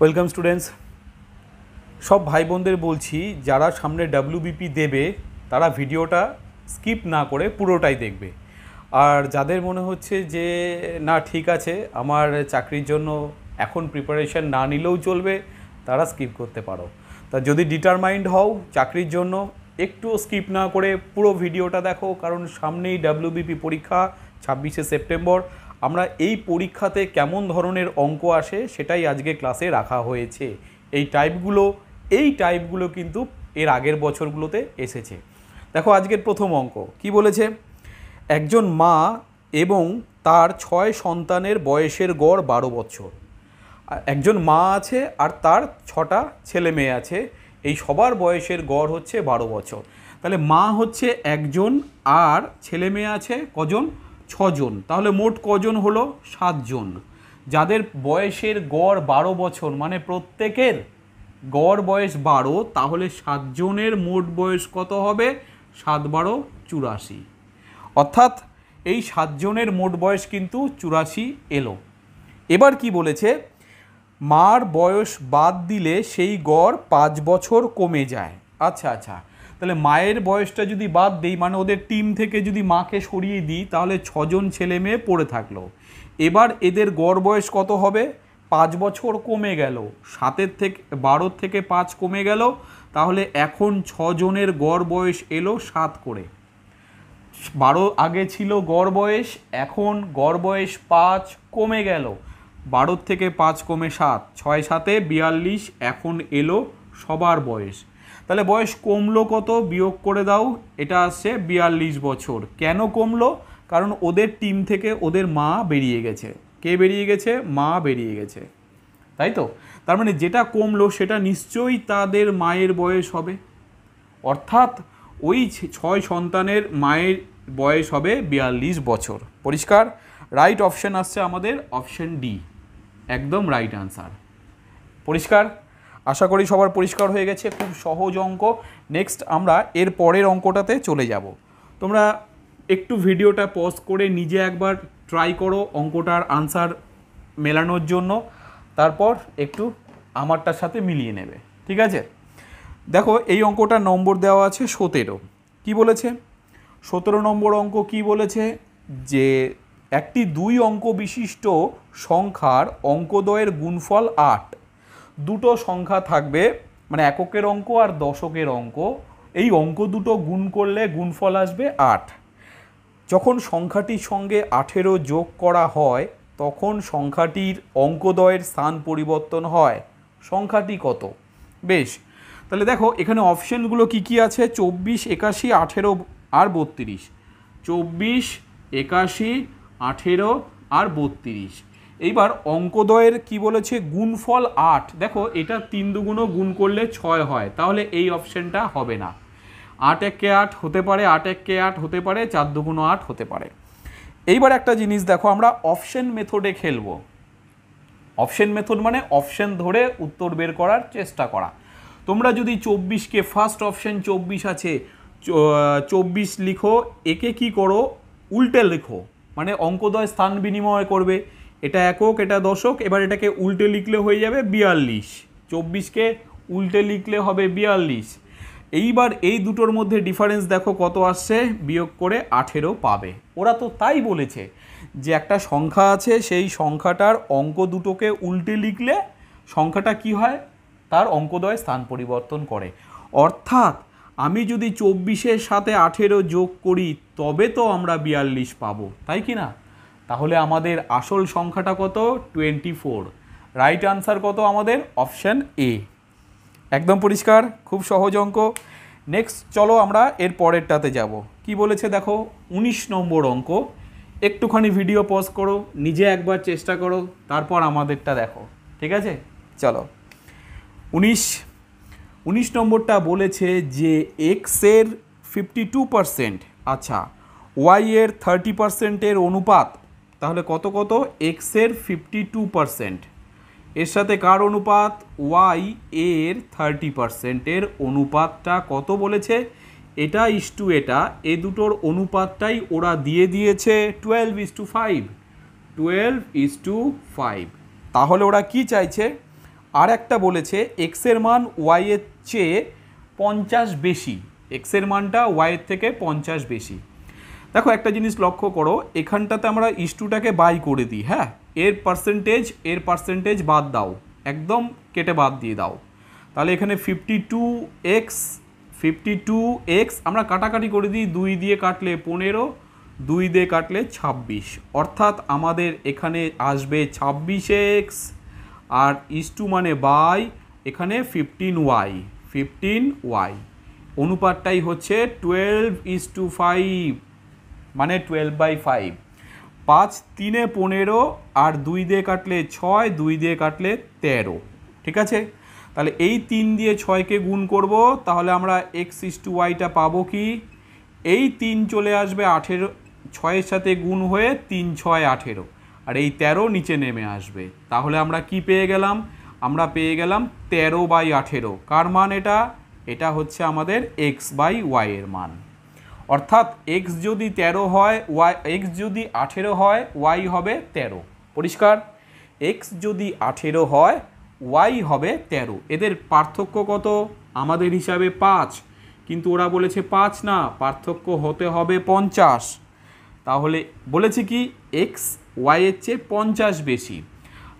welcome students সব ভাই বোনদের বলছি যারা সামনে ডাব্লিউবিপি দেবে তারা ভিডিওটা স্কিপ না করে পুরোটাই দেখবে আর যাদের মনে হচ্ছে যে না ঠিক আছে আমার চাকরির জন্য এখন প্রিপারেশান না নিলেও চলবে তারা স্কিপ করতে পারো তা যদি ডিটারমাইন্ড হও চাকরির জন্য একটু স্কিপ না করে পুরো ভিডিওটা দেখো কারণ সামনেই ডাব্লিউবিপি পরীক্ষা ছাব্বিশে সেপ্টেম্বর আমরা এই পরীক্ষাতে কেমন ধরনের অঙ্ক আসে সেটাই আজকে ক্লাসে রাখা হয়েছে এই টাইপগুলো এই টাইপগুলো কিন্তু এর আগের বছরগুলোতে এসেছে দেখো আজকের প্রথম অঙ্ক কি বলেছে একজন মা এবং তার ছয় সন্তানের বয়সের গড় বারো বছর একজন মা আছে আর তার ছটা ছেলে মেয়ে আছে এই সবার বয়সের গড় হচ্ছে বারো বছর তাহলে মা হচ্ছে একজন আর ছেলে মেয়ে আছে কজন ছজন তাহলে মোট কজন হলো সাতজন যাদের বয়সের গড় বারো বছর মানে প্রত্যেকের গড় বয়স বারো তাহলে সাতজনের মোট বয়স কত হবে সাত বারো চুরাশি অর্থাৎ এই সাতজনের মোট বয়স কিন্তু চুরাশি এলো এবার কি বলেছে মার বয়স বাদ দিলে সেই গড় পাঁচ বছর কমে যায় আচ্ছা আচ্ছা তাহলে মায়ের বয়সটা যদি বাদ দেই মানে ওদের টিম থেকে যদি মাকে সরিয়ে দিই তাহলে ছজন ছেলে মেয়ে পড়ে থাকলো এবার এদের গড় বয়স কত হবে পাঁচ বছর কমে গেল সাতের থেকে বারোর থেকে পাঁচ কমে গেল তাহলে এখন ছজনের গড় বয়স এলো সাত করে বারো আগে ছিল গড় বয়স এখন গড় বয়স পাঁচ কমে গেল বারোর থেকে পাঁচ কমে সাত ছয় সাতে বিয়াল্লিশ এখন এলো সবার বয়স তাহলে বয়স কমলো কত বিয়োগ করে দাও এটা আসছে বিয়াল্লিশ বছর কেন কমলো কারণ ওদের টিম থেকে ওদের মা বেরিয়ে গেছে কে বেরিয়ে গেছে মা বেরিয়ে গেছে তাই তো তার মানে যেটা কমলো সেটা নিশ্চয়ই তাদের মায়ের বয়স হবে অর্থাৎ ওই ছয় সন্তানের মায়ের বয়স হবে বিয়াল্লিশ বছর পরিষ্কার রাইট অপশান আসছে আমাদের অপশান ডি একদম রাইট আনসার পরিষ্কার আশা করি সবার পরিষ্কার হয়ে গেছে খুব সহজ অঙ্ক নেক্সট আমরা এর পরের অঙ্কটাতে চলে যাব তোমরা একটু ভিডিওটা পজ করে নিজে একবার ট্রাই করো অঙ্কটার আনসার মেলানোর জন্য তারপর একটু আমারটার সাথে মিলিয়ে নেবে ঠিক আছে দেখো এই অঙ্কটার নম্বর দেওয়া আছে সতেরো কি বলেছে সতেরো নম্বর অঙ্ক কি বলেছে যে একটি দুই অঙ্ক বিশিষ্ট সংখ্যার অঙ্কদ্বয়ের গুণফল আট দুটো সংখ্যা থাকবে মানে এককের অঙ্ক আর দশকের অঙ্ক এই অঙ্ক দুটো গুণ করলে গুণফল আসবে আট যখন সংখ্যাটির সঙ্গে আঠেরো যোগ করা হয় তখন সংখ্যাটির অঙ্কদয়ের স্থান পরিবর্তন হয় সংখ্যাটি কত বেশ তাহলে দেখো এখানে অপশনগুলো কি কি আছে চব্বিশ একাশি আঠেরো আর বত্রিশ চব্বিশ একাশি আঠেরো আর বত্রিশ এইবার অঙ্কদয়ের কি বলেছে গুণফল আট দেখো এটা তিন দুগুণও গুণ করলে ছয় হয় তাহলে এই অপশানটা হবে না আট কে আট হতে পারে আট কে আট হতে পারে চার দুগুণ আট হতে পারে এইবার একটা জিনিস দেখো আমরা অপশান মেথডে খেলবো অপশান মেথড মানে অপশান ধরে উত্তর বের করার চেষ্টা করা তোমরা যদি চব্বিশকে ফার্স্ট অপশান চব্বিশ আছে চব্বিশ লিখো একে কি করো উল্টে লিখো মানে অঙ্কদয় স্থান বিনিময় করবে এটা একক এটা দশক এবার এটাকে উল্টে লিখলে হয়ে যাবে বিয়াল্লিশ চব্বিশকে উল্টে লিখলে হবে বিয়াল্লিশ এইবার এই দুটোর মধ্যে ডিফারেন্স দেখো কত আসছে বিয়োগ করে আঠেরো পাবে ওরা তো তাই বলেছে যে একটা সংখ্যা আছে সেই সংখ্যাটার অঙ্ক দুটোকে উল্টে লিখলে সংখ্যাটা কি হয় তার অঙ্কদয় স্থান পরিবর্তন করে অর্থাৎ আমি যদি চব্বিশের সাথে আঠেরো যোগ করি তবে তো আমরা বিয়াল্লিশ পাবো তাই কি না তাহলে আমাদের আসল সংখ্যাটা কত টোয়েন্টি ফোর রাইট আনসার কত আমাদের অপশান এ একদম পরিষ্কার খুব সহজ অঙ্ক নেক্সট চলো আমরা এর পরেরটাতে যাব কি বলেছে দেখো ১৯ নম্বর অঙ্ক একটুখানি ভিডিও পজ করো নিজে একবার চেষ্টা করো তারপর আমাদেরটা দেখো ঠিক আছে চলো ১৯ ১৯ নম্বরটা বলেছে যে এক্সের ফিফটি টু পারসেন্ট আচ্ছা ওয়াইয়ের থার্টি পারসেন্টের অনুপাত তাহলে কত কত এক্সের ফিফটি টু পারসেন্ট এর সাথে কার অনুপাত ওয়াই এর থার্টি পারসেন্টের অনুপাতটা কত বলেছে এটা ইস টু এটা এ দুটোর অনুপাতটাই ওরা দিয়ে দিয়েছে twelve is to five twelve is to five তাহলে ওরা কি চাইছে আর একটা বলেছে এক্সের মান ওয়াইয়ের চেয়ে পঞ্চাশ বেশি এক্সের মানটা ওয়াইয়ের থেকে পঞ্চাশ বেশি দেখো একটা জিনিস লক্ষ্য করো এখানটাতে আমরা ইস্টুটাকে বাই করে দিই হ্যাঁ এর পার্সেন্টেজ এর পার্সেন্টেজ বাদ দাও একদম কেটে বাদ দিয়ে দাও তাহলে এখানে fifty two x fifty two x আমরা কাটাকাটি করে দিই দুই দিয়ে কাটলে পনেরো দুই দিয়ে কাটলে ছাব্বিশ অর্থাৎ আমাদের এখানে আসবে ছাব্বিশ এক্স আর ইস্টু মানে বাই এখানে ফিফটিন ওয়াই ফিফটিন ওয়াই অনুপাতটাই হচ্ছে টুয়েলভ ইস্টু টু ফাইভ মানে টুয়েলভ বাই ফাইভ পাঁচ তিনে পনেরো আর দুই দিয়ে কাটলে ছয় দুই দিয়ে কাটলে তেরো ঠিক আছে তাহলে এই তিন দিয়ে ছয়কে গুণ করব তাহলে আমরা এক্স ইস টু ওয়াইটা পাবো কি এই তিন চলে আসবে আঠেরো ছয়ের সাথে গুণ হয়ে তিন ছয় আঠেরো আর এই তেরো নিচে নেমে আসবে তাহলে আমরা কি পেয়ে গেলাম আমরা পেয়ে গেলাম তেরো বাই আঠেরো কার মান এটা এটা হচ্ছে আমাদের এক্স বাই ওয়াইয়ের মান অর্থাৎ এক্স যদি ১৩ হয় ওয়াই এক্স যদি আঠেরো হয় ওয়াই হবে ১৩ পরিষ্কার এক্স যদি আঠেরো হয় ওয়াই হবে ১৩ এদের পার্থক্য কত আমাদের হিসাবে পাঁচ কিন্তু ওরা বলেছে পাঁচ না পার্থক্য হতে হবে পঞ্চাশ তাহলে বলেছে কি এক্স ওয়াইয়ের চেয়ে পঞ্চাশ বেশি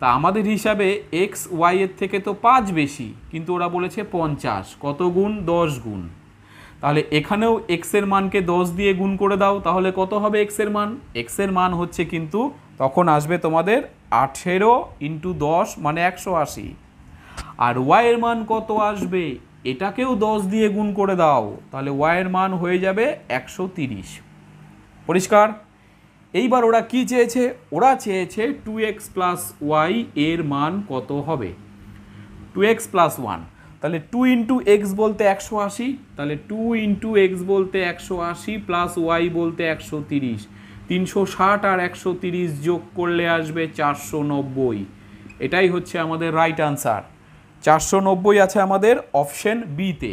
তা আমাদের হিসাবে এক্স ওয়াইয়ের থেকে তো পাঁচ বেশি কিন্তু ওরা বলেছে পঞ্চাশ কত গুণ দশ গুণ তাহলে এখানেও এক্সের মানকে দশ দিয়ে গুণ করে দাও তাহলে কত হবে এক্সের মান এক্সের মান হচ্ছে কিন্তু তখন আসবে তোমাদের আঠেরো ইন্টু দশ মানে একশো আশি আর ওয়াইয়ের মান কত আসবে এটাকেও দশ দিয়ে গুণ করে দাও তাহলে ওয়াইয়ের মান হয়ে যাবে একশো তিরিশ পরিষ্কার এইবার ওরা কি চেয়েছে ওরা চেয়েছে টু এক্স প্লাস ওয়াই এর মান কত হবে টু এক্স প্লাস ওয়ান তাহলে টু ইন্টু এক্স বলতে একশো আশি তাহলে টু ইন্টু এক্স বলতে একশো আশি প্লাস ওয়াই বলতে একশো তিরিশ তিনশো ষাট আর একশো তিরিশ যোগ করলে আসবে চারশো নব্বই এটাই হচ্ছে আমাদের রাইট আনসার চারশো নব্বই আছে আমাদের অপশান বিতে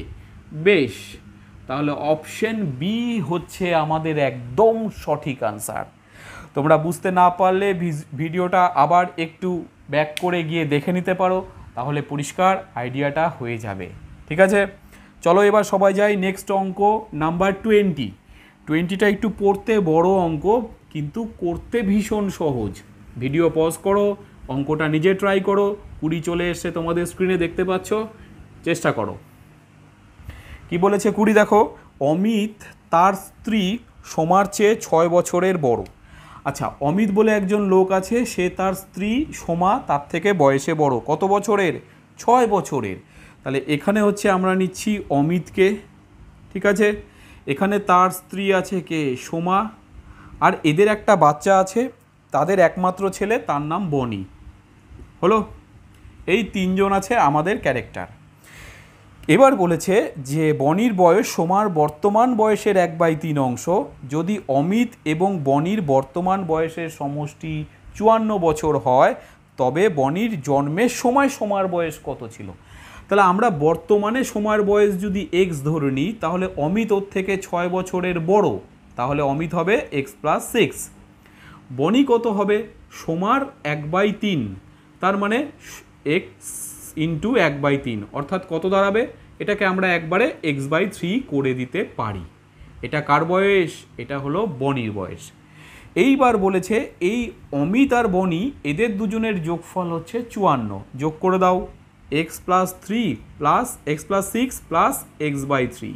বেশ তাহলে অপশান বি হচ্ছে আমাদের একদম সঠিক আনসার তোমরা বুঝতে না পারলে ভিডিওটা আবার একটু ব্যাক করে গিয়ে দেখে নিতে পারো তাহলে পরিষ্কার আইডিয়াটা হয়ে যাবে ঠিক আছে চলো এবার সবাই যাই নেক্সট অঙ্ক নাম্বার টোয়েন্টি টোয়েন্টিটা একটু পড়তে বড় অঙ্ক কিন্তু করতে ভীষণ সহজ ভিডিও পজ করো অঙ্কটা নিজে ট্রাই করো কুড়ি চলে এসে তোমাদের স্ক্রিনে দেখতে পাচ্ছ চেষ্টা করো কি বলেছে কুড়ি দেখো অমিত তার স্ত্রী সোমার চেয়ে ছয় বছরের বড় আচ্ছা অমিত বলে একজন লোক আছে সে তার স্ত্রী সোমা তার থেকে বয়সে বড় কত বছরের ছয় বছরের তাহলে এখানে হচ্ছে আমরা নিচ্ছি অমিতকে ঠিক আছে এখানে তার স্ত্রী আছে কে সোমা আর এদের একটা বাচ্চা আছে তাদের একমাত্র ছেলে তার নাম বনি হলো এই তিনজন আছে আমাদের ক্যারেক্টার এবার বলেছে যে বনির বয়স সোমার বর্তমান বয়সের এক বাই তিন অংশ যদি অমিত এবং বনির বর্তমান বয়সের সমষ্টি চুয়ান্ন বছর হয় তবে বনির জন্মের সময় সোমার বয়স কত ছিল তাহলে আমরা বর্তমানে সোমার বয়স যদি এক্স ধরে নিই তাহলে অমিত ওর থেকে ছয় বছরের বড় তাহলে অমিত হবে এক্স প্লাস সিক্স বনি কত হবে সোমার এক বাই তিন তার মানে এক্স ইন্টু এক বাই তিন অর্থাৎ কত দাঁড়াবে এটাকে আমরা একবারে এক্স বাই থ্রি করে দিতে পারি এটা কার বয়স এটা হলো বনির বয়স এইবার বলেছে এই অমিত আর বনি এদের দুজনের যোগফল হচ্ছে চুয়ান্ন যোগ করে দাও x plus three plus x plus six plus x by three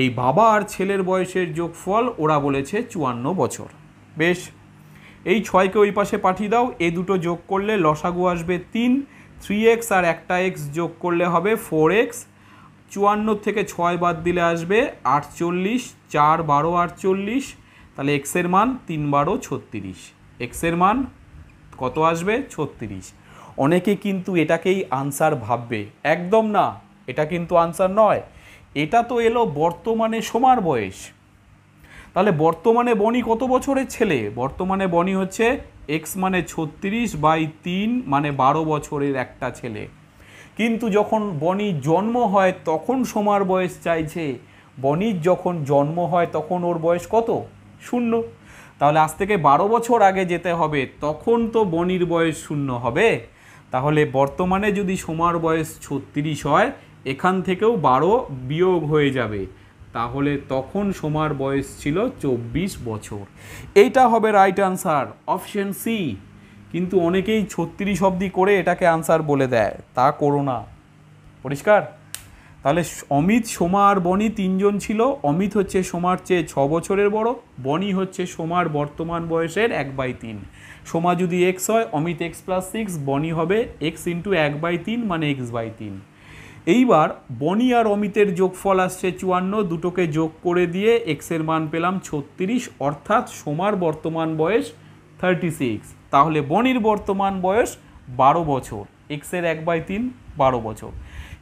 এই বাবা আর ছেলের বয়সের যোগফল ওরা বলেছে চুয়ান্ন বছর বেশ এই ছয়কে ওই পাশে পাঠিয়ে দাও এ দুটো যোগ করলে লসাগু আসবে তিন থ্রি এক্স আর একটা এক্স যোগ করলে হবে ফোর এক্স চুয়ান্ন থেকে ছয় বাদ দিলে আসবে আটচল্লিশ চার বারো আটচল্লিশ তাহলে এক্সের মান তিন বারো ছত্রিশ এক্সের মান কত আসবে ছত্রিশ অনেকে কিন্তু এটাকেই আনসার ভাববে একদম না এটা কিন্তু আনসার নয় এটা তো এলো বর্তমানে সোমার বয়স তাহলে বর্তমানে বনি কত বছরের ছেলে বর্তমানে বনি হচ্ছে এক্স মানে ছত্রিশ বাই তিন মানে বারো বছরের একটা ছেলে কিন্তু যখন বনির জন্ম হয় তখন সোমার বয়স চাইছে বনির যখন জন্ম হয় তখন ওর বয়স কত শূন্য তাহলে আজ থেকে বারো বছর আগে যেতে হবে তখন তো বনির বয়স শূন্য হবে তাহলে বর্তমানে যদি সোমার বয়স ছত্রিশ হয় এখান থেকেও বারো বিয়োগ হয়ে যাবে তাহলে তখন সোমার বয়স ছিল চব্বিশ বছর এইটা হবে রাইট আনসার অপশন সি কিন্তু অনেকেই ছত্রিশ অবধি করে এটাকে আনসার বলে দেয় তা করো না পরিষ্কার তাহলে অমিত সোমা আর বনি তিনজন ছিল অমিত হচ্ছে সোমার চেয়ে ছ বছরের বড় বনি হচ্ছে সোমার বর্তমান বয়সের এক বাই তিন সোমা যদি এক্স হয় অমিত এক্স প্লাস সিক্স বনি হবে এক্স ইন্টু এক বাই তিন মানে এক্স বাই তিন এইবার বনি আর অমিতের যোগফল আসছে চুয়ান্ন দুটোকে যোগ করে দিয়ে এক্সের মান পেলাম ছত্রিশ অর্থাৎ সোমার বর্তমান বয়স থার্টি সিক্স তাহলে বনির বর্তমান বয়স বারো বছর এক্সের এক বাই তিন বারো বছর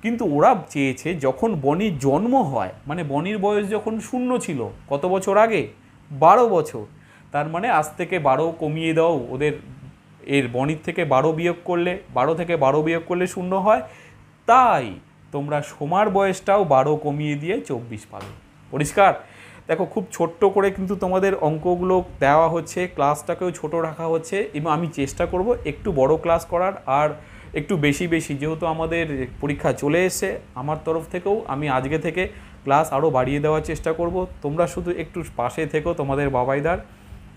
কিন্তু ওরা চেয়েছে যখন বনির জন্ম হয় মানে বনির বয়স যখন শূন্য ছিল কত বছর আগে বারো বছর তার মানে আজ থেকে বারো কমিয়ে দাও ওদের এর বনির থেকে বারো বিয়োগ করলে বারো থেকে বারো বিয়োগ করলে শূন্য হয় তাই তোমরা সোমার বয়সটাও বারো কমিয়ে দিয়ে চব্বিশ পাবে পরিষ্কার দেখো খুব ছোট্ট করে কিন্তু তোমাদের অঙ্কগুলো দেওয়া হচ্ছে ক্লাসটাকেও ছোট রাখা হচ্ছে এবং আমি চেষ্টা করব একটু বড় ক্লাস করার আর একটু বেশি বেশি যেহেতু আমাদের পরীক্ষা চলে এসে আমার তরফ থেকেও আমি আজকে থেকে ক্লাস আরও বাড়িয়ে দেওয়ার চেষ্টা করব তোমরা শুধু একটু পাশে থেকো তোমাদের বাবাইদার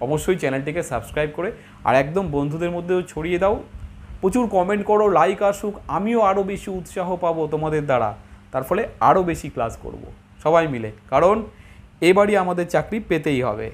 অবশ্যই চ্যানেলটিকে সাবস্ক্রাইব করে আর একদম বন্ধুদের মধ্যেও ছড়িয়ে দাও প্রচুর কমেন্ট করো লাইক আসুক আমিও আরও বেশি উৎসাহ পাবো তোমাদের দ্বারা তার ফলে আরও বেশি ক্লাস করব সবাই মিলে কারণ এবারই আমাদের চাকরি পেতেই হবে